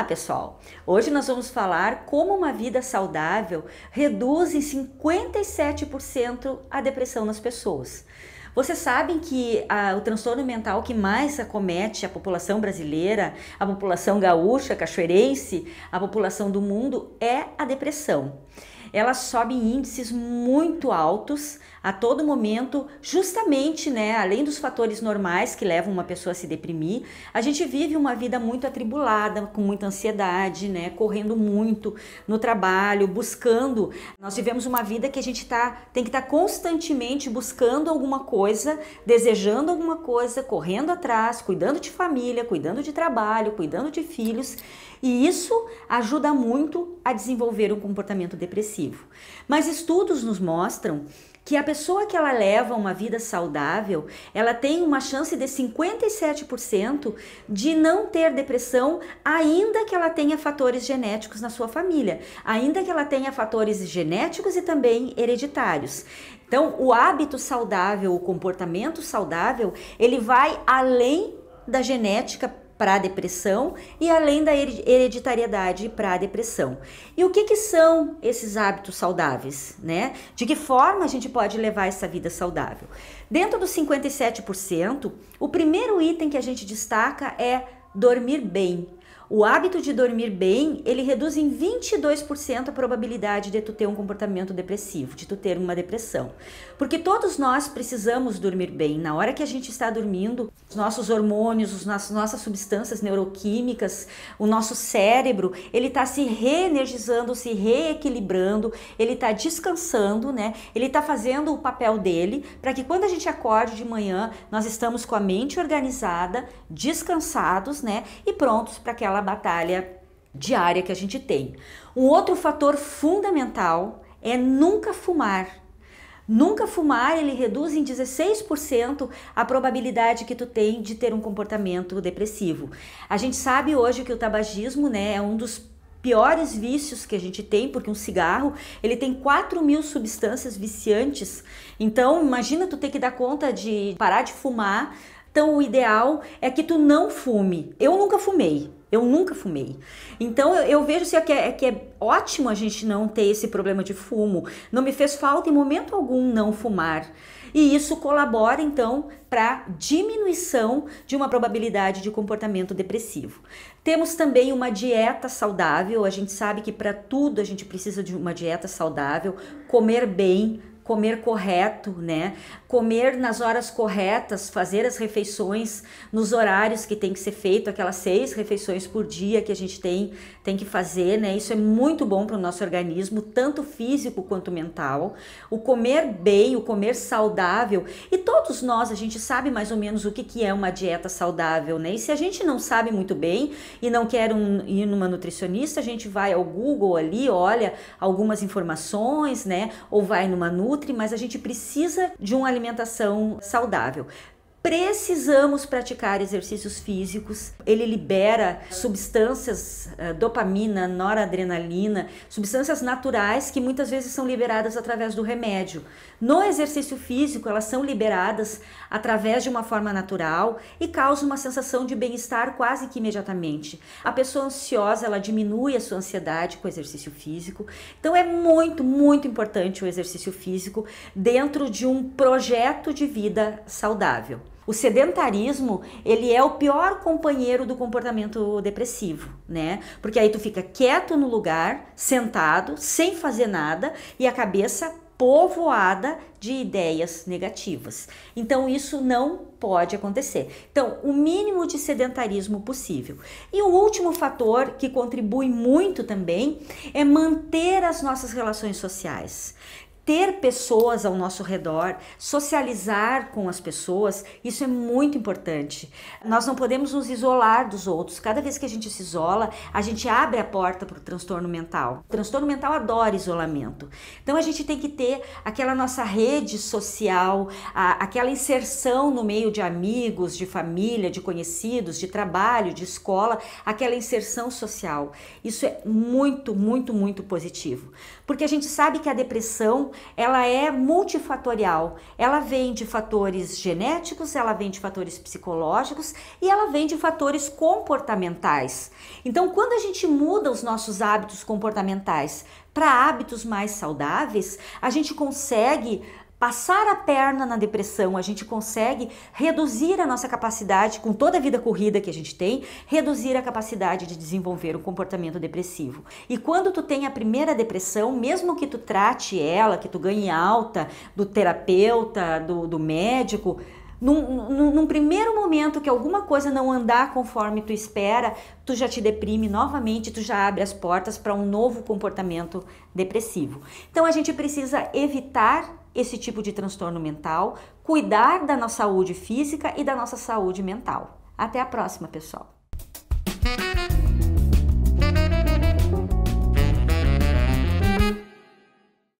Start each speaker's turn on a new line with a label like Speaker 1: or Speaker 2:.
Speaker 1: Olá, pessoal! Hoje nós vamos falar como uma vida saudável reduz em 57% a depressão nas pessoas. Vocês sabem que o transtorno mental que mais acomete a população brasileira, a população gaúcha, cachoeirense, a população do mundo é a depressão. Ela sobe em índices muito altos, a todo momento, justamente, né, além dos fatores normais que levam uma pessoa a se deprimir, a gente vive uma vida muito atribulada, com muita ansiedade, né, correndo muito no trabalho, buscando. Nós vivemos uma vida que a gente tá, tem que estar tá constantemente buscando alguma coisa, desejando alguma coisa, correndo atrás, cuidando de família, cuidando de trabalho, cuidando de filhos. E isso ajuda muito a desenvolver um comportamento depressivo. Mas estudos nos mostram que a pessoa que ela leva uma vida saudável, ela tem uma chance de 57% de não ter depressão, ainda que ela tenha fatores genéticos na sua família, ainda que ela tenha fatores genéticos e também hereditários. Então, o hábito saudável, o comportamento saudável, ele vai além da genética para a depressão e além da hereditariedade para a depressão. E o que, que, são esses hábitos saudáveis, né? De que forma a gente pode levar essa vida saudável? Dentro dos 57%, o primeiro item que a gente destaca é dormir bem. O hábito de dormir bem, ele reduz em 22% a probabilidade de tu ter um comportamento depressivo, de tu ter uma depressão. Porque todos nós precisamos dormir bem. Na hora que a gente está dormindo, os nossos hormônios, as nossas, nossas substâncias neuroquímicas, o nosso cérebro, ele está se reenergizando, se reequilibrando, ele está descansando, né? Ele está fazendo o papel dele para que quando a gente acorde de manhã, nós estamos com a mente organizada, descansados, né? E prontos para aquela aquela batalha diária que a gente tem. Um outro fator fundamental é nunca fumar. Nunca fumar, ele reduz em 16% a probabilidade que tu tem de ter um comportamento depressivo. A gente sabe hoje que o tabagismo, né, é um dos piores vícios que a gente tem, porque um cigarro ele tem 4 mil substâncias viciantes. Então, imagina tu ter que dar conta de parar de fumar então o ideal é que tu não fume. Eu nunca fumei. Eu nunca fumei. Então eu, eu vejo se assim, é que, é, é, que é ótimo a gente não ter esse problema de fumo. Não me fez falta em momento algum não fumar. E isso colabora então para diminuição de uma probabilidade de comportamento depressivo. Temos também uma dieta saudável. A gente sabe que para tudo a gente precisa de uma dieta saudável, comer bem, comer correto, né? Comer nas horas corretas, fazer as refeições nos horários que tem que ser feito, aquelas seis refeições por dia que a gente tem, tem que fazer, né? Isso é muito bom para o nosso organismo, tanto físico quanto mental. O comer bem, o comer saudável. E todos nós, a gente sabe mais ou menos o que, que é uma dieta saudável, né? E se a gente não sabe muito bem e não quer um, ir numa nutricionista, a gente vai ao Google ali, olha algumas informações, né? Ou vai numa Nutri nutre, mas a gente precisa de uma alimentação saudável precisamos praticar exercícios físicos. Ele libera substâncias, eh, dopamina, noradrenalina, substâncias naturais que muitas vezes são liberadas através do remédio. No exercício físico, elas são liberadas através de uma forma natural e causam uma sensação de bem-estar quase que imediatamente. A pessoa ansiosa, ela diminui a sua ansiedade com o exercício físico. Então é muito, muito importante o exercício físico dentro de um projeto de vida saudável. O sedentarismo, ele é o pior companheiro do comportamento depressivo, né? Porque aí tu fica quieto no lugar, sentado, sem fazer nada e a cabeça povoada de ideias negativas. Então isso não pode acontecer. Então, o mínimo de sedentarismo possível. E o último fator que contribui muito também é manter as nossas relações sociais ter pessoas ao nosso redor, socializar com as pessoas, isso é muito importante. Nós não podemos nos isolar dos outros. Cada vez que a gente se isola, a gente abre a porta para o transtorno mental. O transtorno mental adora isolamento. Então a gente tem que ter aquela nossa rede social, a, aquela inserção no meio de amigos, de família, de conhecidos, de trabalho, de escola, aquela inserção social. Isso é muito, muito, muito positivo. Porque a gente sabe que a depressão ela é multifatorial. Ela vem de fatores genéticos, ela vem de fatores psicológicos e ela vem de fatores comportamentais. Então, quando a gente muda os nossos hábitos comportamentais para hábitos mais saudáveis, a gente consegue passar a perna na depressão, a gente consegue reduzir a nossa capacidade, com toda a vida corrida que a gente tem, reduzir a capacidade de desenvolver o comportamento depressivo. E quando tu tem a primeira depressão, mesmo que tu trate ela, que tu ganhe alta do terapeuta, do, do médico, num, num, num, primeiro momento que alguma coisa não andar conforme tu espera, tu já te deprime novamente, tu já abre as portas para um novo comportamento depressivo. Então a gente precisa evitar esse tipo de transtorno mental, cuidar da nossa saúde física e da nossa saúde mental. Até a próxima, pessoal!